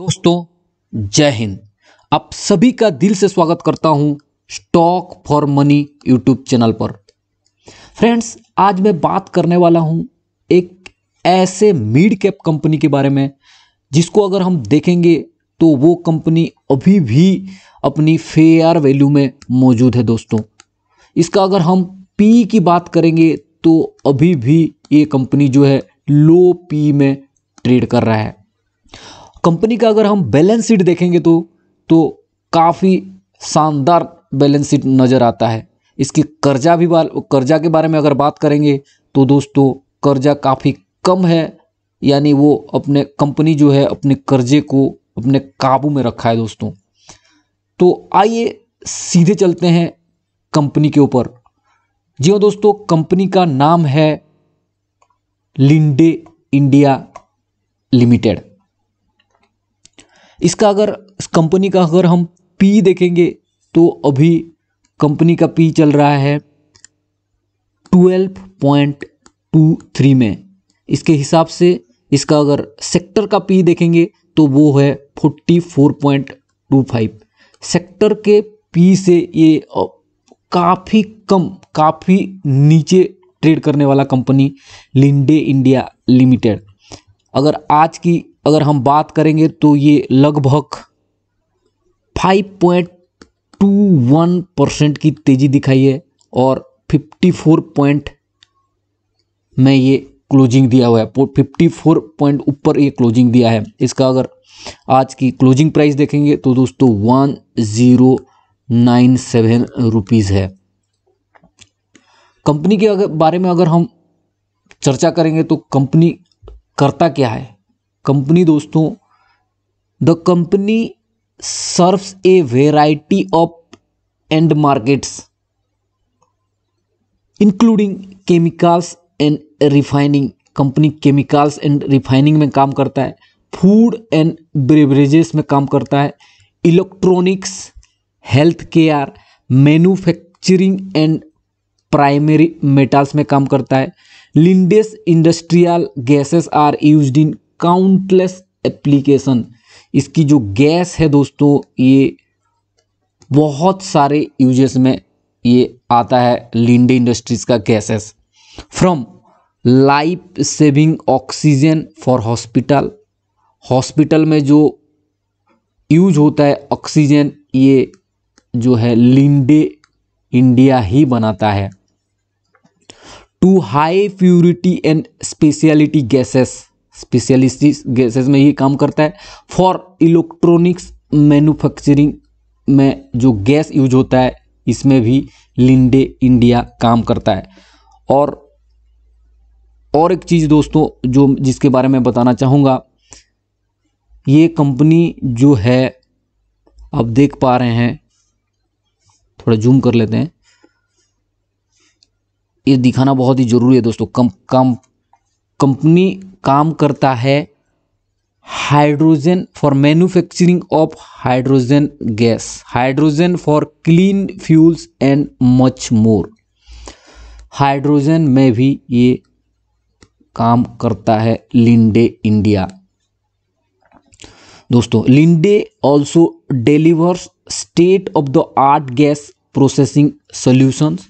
दोस्तों जय हिंद आप सभी का दिल से स्वागत करता हूं stock for money YouTube channel पर फ्रेंड्स आज मैं बात करने वाला हूं एक ऐसे मिड कैप कंपनी के बारे में जिसको अगर हम देखेंगे तो वो कंपनी अभी भी अपनी फेयर वैल्यू में मौजूद है दोस्तों इसका अगर हम पी की बात करेंगे तो अभी भी ये कंपनी जो है लो पी में ट्रेड कर रहा है कंपनी का अगर हम बैलेंस शीट देखेंगे तो तो काफ़ी शानदार बैलेंस शीट नज़र आता है इसकी कर्जा भी बार कर्जा के बारे में अगर बात करेंगे तो दोस्तों कर्जा काफ़ी कम है यानी वो अपने कंपनी जो है अपने कर्जे को अपने काबू में रखा है दोस्तों तो आइए सीधे चलते हैं कंपनी के ऊपर जी हाँ दोस्तों कंपनी का नाम है लिंडे इंडिया लिमिटेड इसका अगर इस कंपनी का अगर हम पी देखेंगे तो अभी कंपनी का पी चल रहा है ट्वेल्व पॉइंट टू थ्री में इसके हिसाब से इसका अगर सेक्टर का पी देखेंगे तो वो है forty four point two five sector के पी से ये काफ़ी कम काफ़ी नीचे ट्रेड करने वाला कंपनी लिंडे इंडिया लिमिटेड अगर आज की अगर हम बात करेंगे तो ये लगभग five point two one percent की तेज़ी दिखाई है और फिफ्टी फोर पॉइंट में ये क्लोजिंग दिया हुआ है फिफ्टी फोर पॉइंट ऊपर ये क्लोजिंग दिया है इसका अगर आज की क्लोजिंग प्राइस देखेंगे तो दोस्तों one zero nine seven rupees है कंपनी के अगर बारे में अगर हम चर्चा करेंगे तो कंपनी करता क्या है कंपनी दोस्तों the company serves a variety of and markets including chemicals and refining company chemicals and refining में काम करता है फूड एंड बेवरेजेस में काम करता है electronics health care manufacturing and primary metals में काम करता है Linde's industrial gases are used in countless application इसकी जो गैस है दोस्तों ये बहुत सारे यूजेस में ये आता है लिंडे इंडस्ट्रीज का gases from life saving oxygen for hospital hospital में जो यूज होता है ऑक्सीजन ये जो है लिंडे इंडिया ही बनाता है to high purity and speciality gases speciality gases में ये काम करता है फॉर इलेक्ट्रॉनिक्स मैन्युफैक्चरिंग में जो गैस यूज होता है इसमें भी लिंडे इंडिया काम करता है और और एक चीज़ दोस्तों जो जिसके बारे में बताना चाहूँगा ये कंपनी जो है आप देख पा रहे हैं थोड़ा जूम कर लेते हैं ये दिखाना बहुत ही ज़रूरी है दोस्तों कम कम कंपनी काम करता है hydrogen for manufacturing of hydrogen gas hydrogen for clean fuels and much more hydrogen में भी ये काम करता है लिंडे इंडिया दोस्तों Linde also delivers state of the art gas processing solutions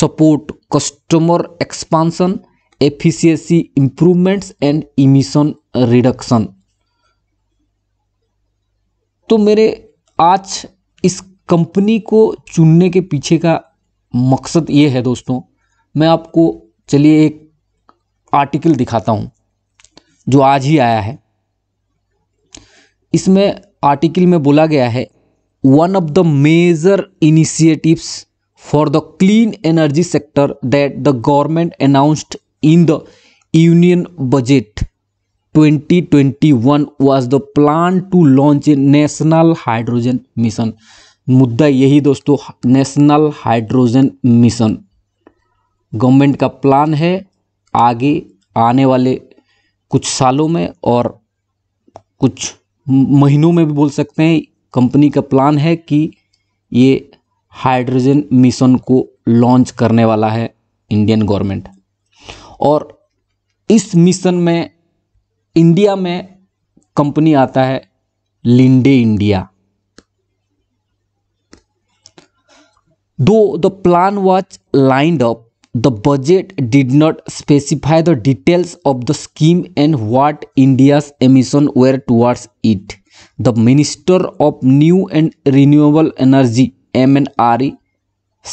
support customer expansion efficiency improvements and emission reduction तो मेरे आज इस कंपनी को चुनने के पीछे का मकसद ये है दोस्तों मैं आपको चलिए एक आर्टिकल दिखाता हूँ जो आज ही आया है इसमें आर्टिकल में बोला गया है one of the major initiatives for the clean energy sector that the government announced in the union budget 2021 was the plan to launch a national hydrogen mission मुद्दा यही दोस्तों नेशनल हाइड्रोजन मिशन गवर्नमेंट का plan है आगे आने वाले कुछ सालों में और कुछ महीनों में भी बोल सकते हैं कंपनी का प्लान है कि ये हाइड्रोजन मिशन को लॉन्च करने वाला है इंडियन गवर्नमेंट और इस मिशन में इंडिया में कंपनी आता है Linde India though the plan was lined up the budget did not specify the details of the scheme and what India's emission were towards it the minister of new and renewable energy M N R E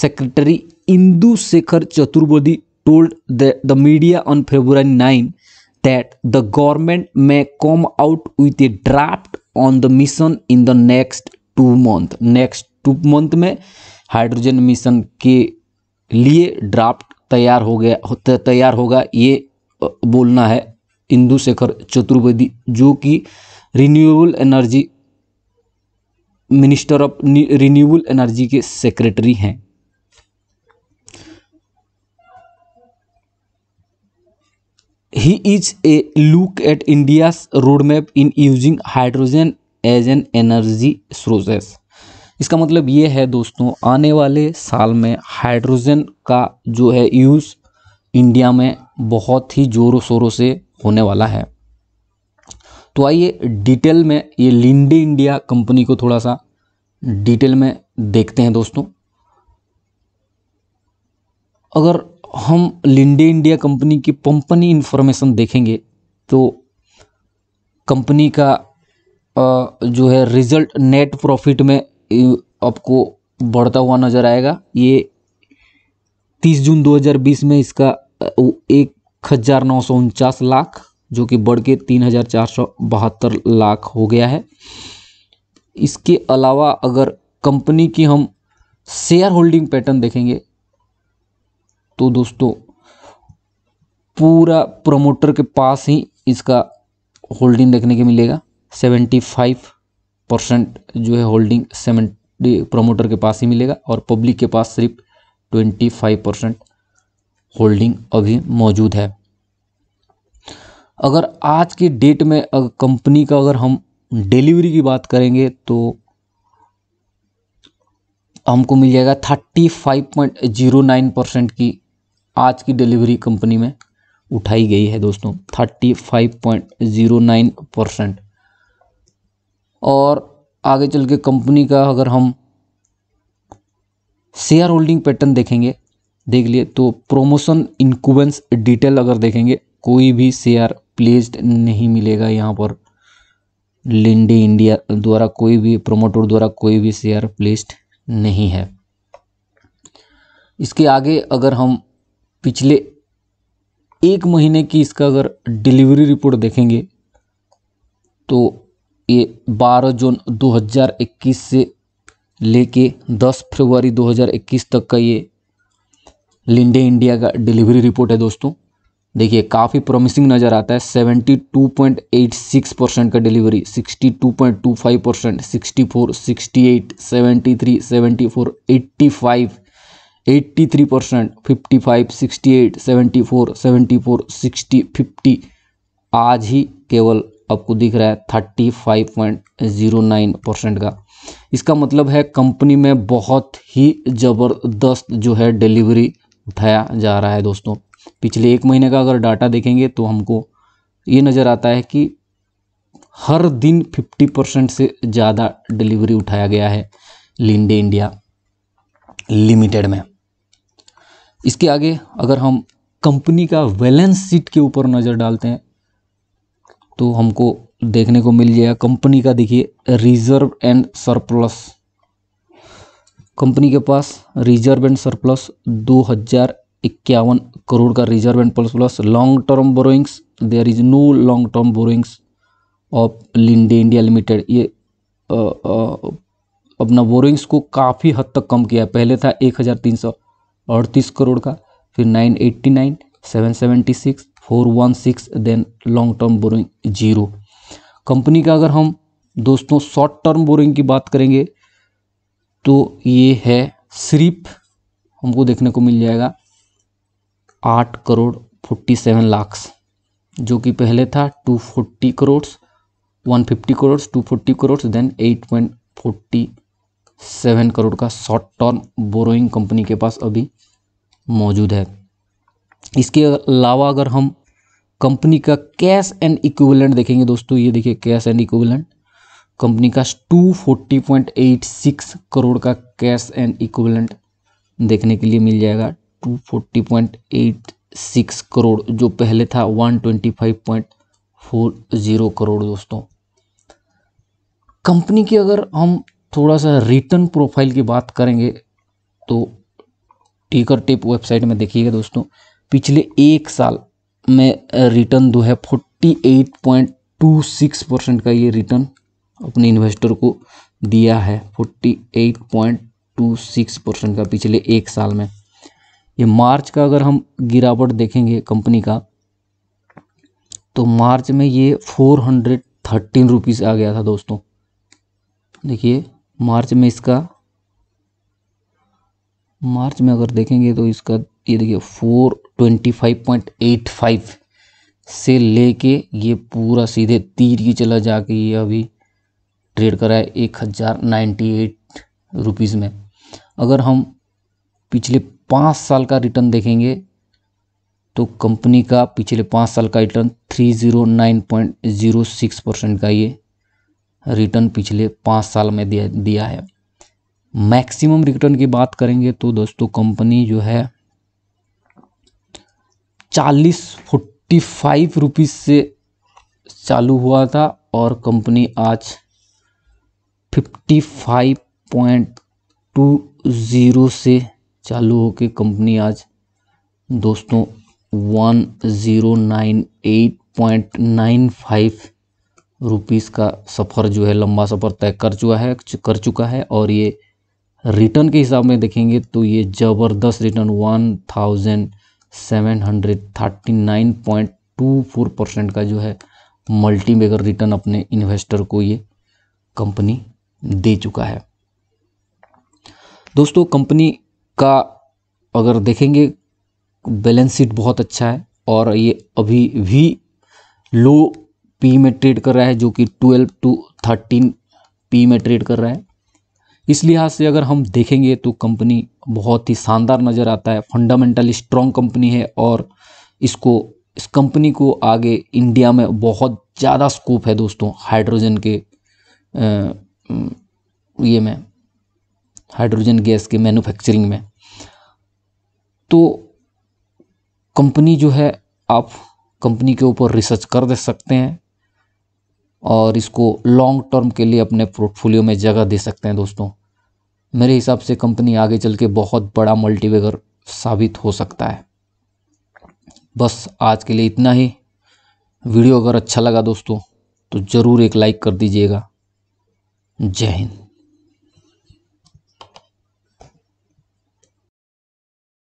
secretary Indu Shekhar Chaturvedi told the, the media on February 9 that the government may come out with a draft on the mission in the next two month next two month में hydrogen mission के लिए draft तैयार हो गया तैयार होगा ये बोलना है इंदू शेखर चतुर्वेदी जो कि renewable energy minister of renewable energy के सेक्रेटरी हैं he is a look at india's roadmap in using hydrogen as an energy sources इसका मतलब ये है दोस्तों आने वाले साल में हाइड्रोजन का जो है यूज़ इंडिया में बहुत ही ज़ोरों शोरों से होने वाला है तो आइए डिटेल में ये लिंडे इंडिया कंपनी को थोड़ा सा डिटेल में देखते हैं दोस्तों अगर हम लिंडे इंडिया कंपनी की कंपनी इन्फॉर्मेशन देखेंगे तो कंपनी का जो है रिजल्ट नेट प्रॉफिट में आपको बढ़ता हुआ नज़र आएगा ये 30 जून 2020 में इसका एक हज़ार नौ सौ उनचास लाख जो कि बढ़ के तीन हज़ार चार सौ बहत्तर लाख हो गया है इसके अलावा अगर कंपनी की हम शेयर होल्डिंग पैटर्न देखेंगे तो दोस्तों पूरा प्रोमोटर के पास ही इसका होल्डिंग देखने के मिलेगा सेवेंटी फाइव परसेंट जो है होल्डिंग सेवेंटी प्रोमोटर के पास ही मिलेगा और पब्लिक के पास सिर्फ ट्वेंटी फाइव परसेंट होल्डिंग अभी मौजूद है अगर आज की डेट में अगर कंपनी का अगर हम डिलीवरी की बात करेंगे तो हमको मिल जाएगा thirty five point zero nine percent की आज की डिलीवरी कंपनी में उठाई गई है दोस्तों thirty five point zero nine percent और आगे चल के कंपनी का अगर हम शेयर होल्डिंग पैटर्न देखेंगे देख लिए तो प्रोमोशन इंक्यूबेंस डिटेल अगर देखेंगे कोई भी शेयर प्लेस्ड नहीं मिलेगा यहाँ पर लिंडी इंडिया द्वारा कोई भी प्रोमोटर द्वारा कोई भी शेयर प्लेस्ड नहीं है इसके आगे अगर हम पिछले एक महीने की इसका अगर डिलीवरी रिपोर्ट देखेंगे तो ये 12 जून 2021 से लेके 10 फरवरी 2021 तक का ये लिंडे इंडिया का डिलीवरी रिपोर्ट है दोस्तों देखिए काफ़ी प्रॉमिसिंग नज़र आता है 72.86 परसेंट का delivery 62.25 percent 64, 68, 73, 74, 85 eighty three percent fifty five sixty eight seventy four seventy four sixty fifty आज ही केवल आपको दिख रहा है thirty five point zero nine percent का इसका मतलब है कंपनी में बहुत ही ज़बरदस्त जो है डिलीवरी उठाया जा रहा है दोस्तों पिछले एक महीने का अगर डाटा देखेंगे तो हमको ये नज़र आता है कि हर दिन फिफ्टी परसेंट से ज़्यादा डिलीवरी उठाया गया है लिंडे इंडिया लिमिटेड में इसके आगे अगर हम कंपनी का बैलेंस शीट के ऊपर नज़र डालते हैं तो हमको देखने को मिल जाएगा कंपनी का देखिए रिजर्व एंड सरप्लस कंपनी के पास रिजर्व एंड सरप्लस दो हज़ार इक्यावन करोड़ का reserve and plus plus long term borrowings there is no long term borrowings of Linde India limited ये अपना बोरोइंग्स को काफ़ी हद तक कम किया पहले था एक हज़ार तीन सौ अड़तीस करोड़ का फिर nine eighty nine seven seventy six four one six then long term boring zero company का अगर हम दोस्तों शॉर्ट टर्म बोरिंग की बात करेंगे तो ये है सिर्फ हमको देखने को मिल जाएगा आठ करोड़ फोर्टी सेवन लाख्स जो कि पहले था two forty crore one fifty crore two forty crore then eight point forty seven crore का शॉर्ट टर्म बोरोइंग कंपनी के पास अभी मौजूद है इसके अलावा अगर हम कंपनी का कैश एंड इक्विवेलेंट देखेंगे दोस्तों ये देखिए कैश एंड इक्विवेलेंट कंपनी का two forty point eight six crore का कैश एंड इक्विवेलेंट देखने के लिए मिल जाएगा two forty point eight six crore जो पहले था one twenty five point four zero crore दोस्तों कंपनी की अगर हम थोड़ा सा रिटर्न प्रोफाइल की बात करेंगे तो टीकर टिप वेबसाइट में देखिएगा दोस्तों पिछले एक साल में रिटर्न दो है forty eight point two six percent का ये रिटर्न अपने इन्वेस्टर को दिया है forty eight point two six percent का पिछले एक साल में ये मार्च का अगर हम गिरावट देखेंगे कंपनी का तो मार्च में ये फोर हंड्रेड थर्टीन रुपीज़ आ गया था दोस्तों देखिए मार्च में इसका मार्च में अगर देखेंगे तो इसका ये देखिए four twenty five point eight five से लेके ये पूरा सीधे तीर की चला जाके ये अभी ट्रेड करा है एक हज़ार नाइन्टी एट रुपीज़ में अगर हम पिछले पाँच साल का रिटर्न देखेंगे तो कंपनी का पिछले पाँच साल का return three zero nine point zero six percent का ये रिटर्न पिछले पाँच साल में दिया दिया है मैक्सिमम रिटर्न की बात करेंगे तो दोस्तों कंपनी जो है चालीस फोर्टी फाइव रुपीज़ से चालू हुआ था और कंपनी आज fifty five point two zero से चालू होकर कंपनी आज दोस्तों one zero nine eight point nine five rupees का सफ़र जो है लंबा सफ़र तय कर चुका है कर चुका है और ये रिटर्न के हिसाब में देखेंगे तो ये ज़बरदस्त return one thousand seven hundred thirty nine point two four percent का जो है मल्टी मेगर रिटर्न अपने इन्वेस्टर को ये कंपनी दे चुका है दोस्तों कंपनी का अगर देखेंगे बैलेंस शीट बहुत अच्छा है और ये अभी भी लो पी में ट्रेड कर रहा है जो कि ट्वेल्व टू थर्टीन पी में ट्रेड कर रहा है इस लिहाज से अगर हम देखेंगे तो कंपनी बहुत ही शानदार नज़र आता है फंडामेंटली स्ट्रॉन्ग कंपनी है और इसको इस कंपनी को आगे इंडिया में बहुत ज़्यादा स्कोप है दोस्तों हाइड्रोजन के ये में हाइड्रोजन गैस के मैन्युफैक्चरिंग में तो कंपनी जो है आप कंपनी के ऊपर रिसर्च कर दे सकते हैं और इसको लॉन्ग टर्म के लिए अपने पोर्टफोलियो में जगह दे सकते हैं दोस्तों मेरे हिसाब से कंपनी आगे चल के बहुत बड़ा मल्टीवेगर साबित हो सकता है बस आज के लिए इतना ही वीडियो अगर अच्छा लगा दोस्तों तो ज़रूर एक लाइक कर दीजिएगा जय हिंद